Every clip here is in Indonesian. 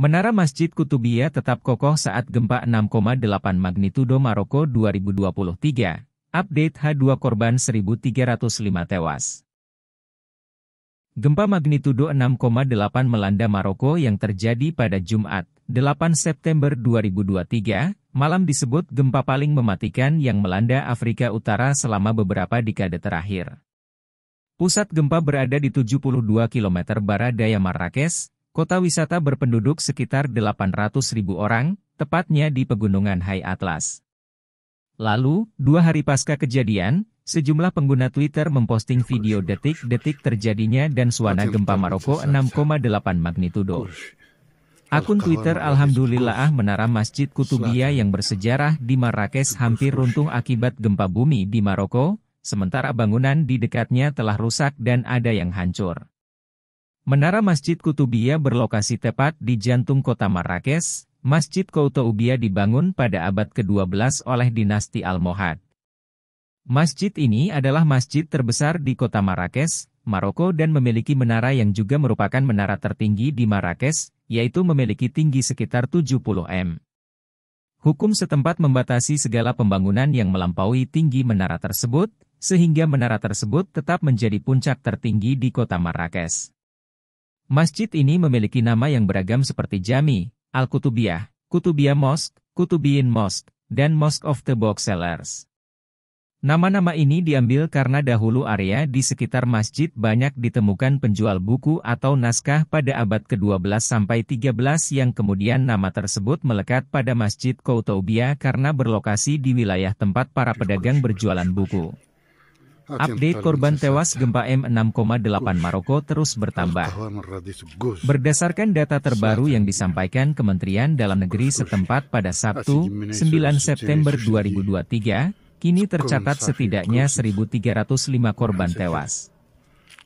Menara Masjid Kutubia tetap kokoh saat gempa 6,8 magnitudo Maroko 2023. Update H2 korban 1305 tewas. Gempa magnitudo 6,8 melanda Maroko yang terjadi pada Jumat, 8 September 2023, malam disebut gempa paling mematikan yang melanda Afrika Utara selama beberapa dekade terakhir. Pusat gempa berada di 72 km barat daya Marrakesh, Kota wisata berpenduduk sekitar 800.000 orang, tepatnya di pegunungan High Atlas. Lalu, dua hari pasca kejadian, sejumlah pengguna Twitter memposting video detik-detik terjadinya dan suara gempa Maroko 6,8 magnitudo. Akun Twitter Alhamdulillah Menara Masjid Kutubia yang bersejarah di Marrakesh hampir runtuh akibat gempa bumi di Maroko, sementara bangunan di dekatnya telah rusak dan ada yang hancur. Menara Masjid Kutubia berlokasi tepat di jantung kota Marrakesh, Masjid Qoutoubiyah dibangun pada abad ke-12 oleh dinasti Almohad. Masjid ini adalah masjid terbesar di kota Marrakesh, Maroko dan memiliki menara yang juga merupakan menara tertinggi di Marrakesh, yaitu memiliki tinggi sekitar 70 m. Hukum setempat membatasi segala pembangunan yang melampaui tinggi menara tersebut, sehingga menara tersebut tetap menjadi puncak tertinggi di kota Marrakesh. Masjid ini memiliki nama yang beragam seperti Jami, Al-Kutubiyah, Kutubiyah Mosque, Kutubiyin Mosque, dan Mosque of the Booksellers. Nama-nama ini diambil karena dahulu area di sekitar masjid banyak ditemukan penjual buku atau naskah pada abad ke-12 sampai 13 yang kemudian nama tersebut melekat pada Masjid Koutoubia karena berlokasi di wilayah tempat para pedagang berjualan buku. Update korban tewas gempa M6,8 Maroko terus bertambah. Berdasarkan data terbaru yang disampaikan Kementerian Dalam Negeri setempat pada Sabtu, 9 September 2023, kini tercatat setidaknya 1.305 korban tewas.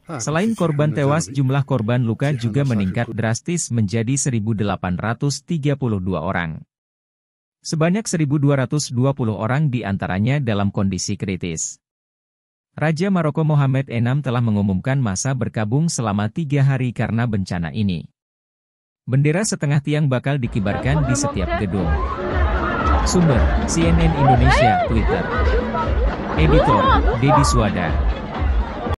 Ah, Selain korban tewas, jumlah korban luka juga meningkat drastis menjadi 1.832 orang. Sebanyak 1.220 orang diantaranya dalam kondisi kritis. Raja Maroko Mohamed VI telah mengumumkan masa berkabung selama tiga hari karena bencana ini. Bendera setengah tiang bakal dikibarkan di setiap gedung. Sumber, CNN Indonesia, Twitter. Editor, Dedi Suwada.